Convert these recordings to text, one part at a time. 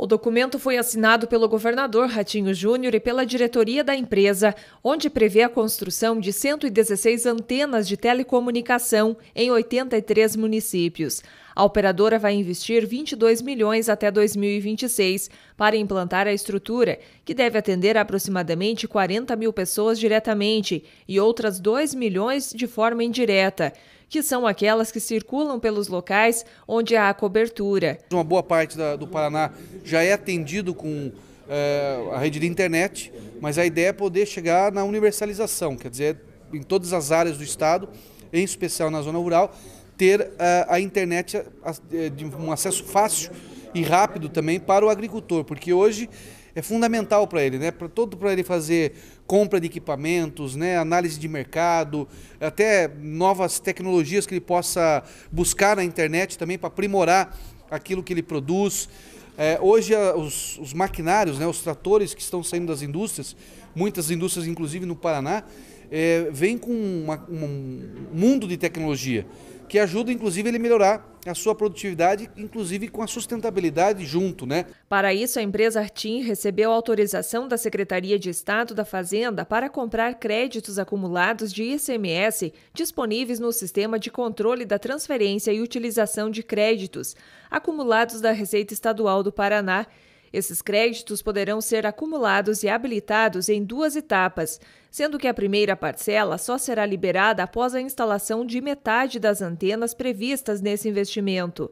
O documento foi assinado pelo governador Ratinho Júnior e pela diretoria da empresa, onde prevê a construção de 116 antenas de telecomunicação em 83 municípios. A operadora vai investir 22 milhões até 2026 para implantar a estrutura, que deve atender aproximadamente 40 mil pessoas diretamente e outras 2 milhões de forma indireta que são aquelas que circulam pelos locais onde há cobertura. Uma boa parte da, do Paraná já é atendido com é, a rede de internet, mas a ideia é poder chegar na universalização, quer dizer, em todas as áreas do estado, em especial na zona rural, ter a, ah, a internet a, ah, eh, de um acesso fácil e rápido também para o agricultor, porque hoje é fundamental para ele, né? Para todo para ele fazer compra de equipamentos, né? Análise de mercado, até novas tecnologias que ele possa buscar na internet também para aprimorar aquilo que ele produz. É, hoje ah, os, os maquinários, né? Os tratores que estão saindo das indústrias, muitas indústrias inclusive no Paraná, é, vem com uma, um mundo de tecnologia que ajuda inclusive ele a melhorar a sua produtividade, inclusive com a sustentabilidade junto, né? Para isso, a empresa Artim recebeu autorização da Secretaria de Estado da Fazenda para comprar créditos acumulados de ICMS disponíveis no sistema de controle da transferência e utilização de créditos acumulados da Receita Estadual do Paraná esses créditos poderão ser acumulados e habilitados em duas etapas, sendo que a primeira parcela só será liberada após a instalação de metade das antenas previstas nesse investimento.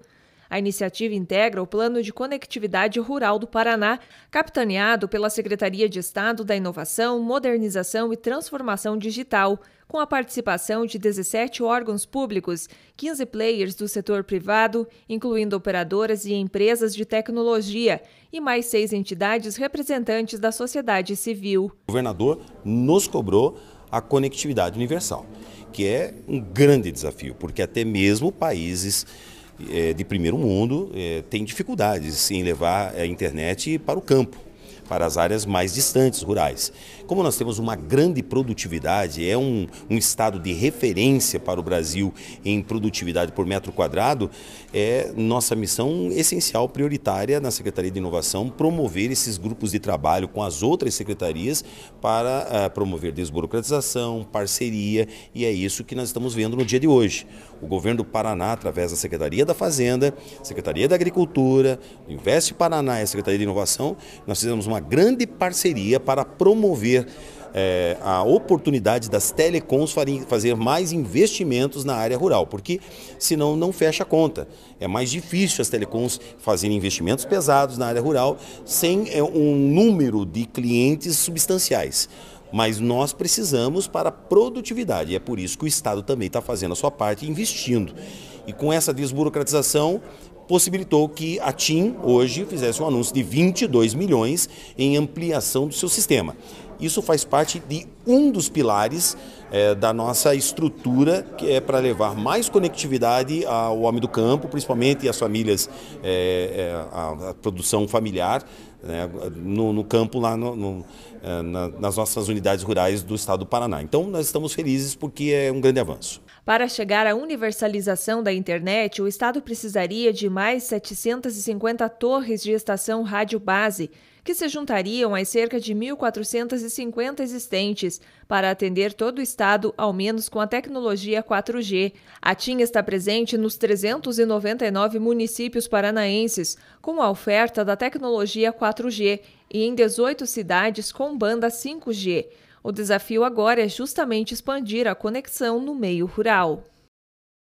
A iniciativa integra o Plano de Conectividade Rural do Paraná, capitaneado pela Secretaria de Estado da Inovação, Modernização e Transformação Digital, com a participação de 17 órgãos públicos, 15 players do setor privado, incluindo operadoras e empresas de tecnologia, e mais seis entidades representantes da sociedade civil. O governador nos cobrou a conectividade universal, que é um grande desafio, porque até mesmo países eh, de primeiro mundo é, tem dificuldades em levar a internet para o campo para as áreas mais distantes, rurais. Como nós temos uma grande produtividade, é um, um estado de referência para o Brasil em produtividade por metro quadrado, é nossa missão essencial, prioritária na Secretaria de Inovação, promover esses grupos de trabalho com as outras secretarias para uh, promover desburocratização, parceria, e é isso que nós estamos vendo no dia de hoje. O governo do Paraná, através da Secretaria da Fazenda, Secretaria da Agricultura, Investe Paraná e a Secretaria de Inovação, nós fizemos uma uma grande parceria para promover é, a oportunidade das telecoms fazer mais investimentos na área rural, porque senão não fecha a conta. É mais difícil as telecoms fazerem investimentos pesados na área rural sem é, um número de clientes substanciais. Mas nós precisamos para produtividade, e é por isso que o Estado também está fazendo a sua parte investindo. E com essa desburocratização, possibilitou que a TIM hoje fizesse um anúncio de 22 milhões em ampliação do seu sistema. Isso faz parte de um dos pilares é, da nossa estrutura, que é para levar mais conectividade ao homem do campo, principalmente às famílias, é, é, a, a, produção familiar né, no, no, campo, lá no, no, na, nas nossas unidades rurais do estado do Paraná. Então, nós estamos felizes porque é um grande avanço. Para chegar à universalização da internet, o Estado precisaria de mais 750 torres de estação rádio base, que se juntariam às cerca de 1.450 existentes, para atender todo o Estado, ao menos com a tecnologia 4G. A TIM está presente nos 399 municípios paranaenses, com a oferta da tecnologia 4G, e em 18 cidades com banda 5G. O desafio agora é justamente expandir a conexão no meio rural.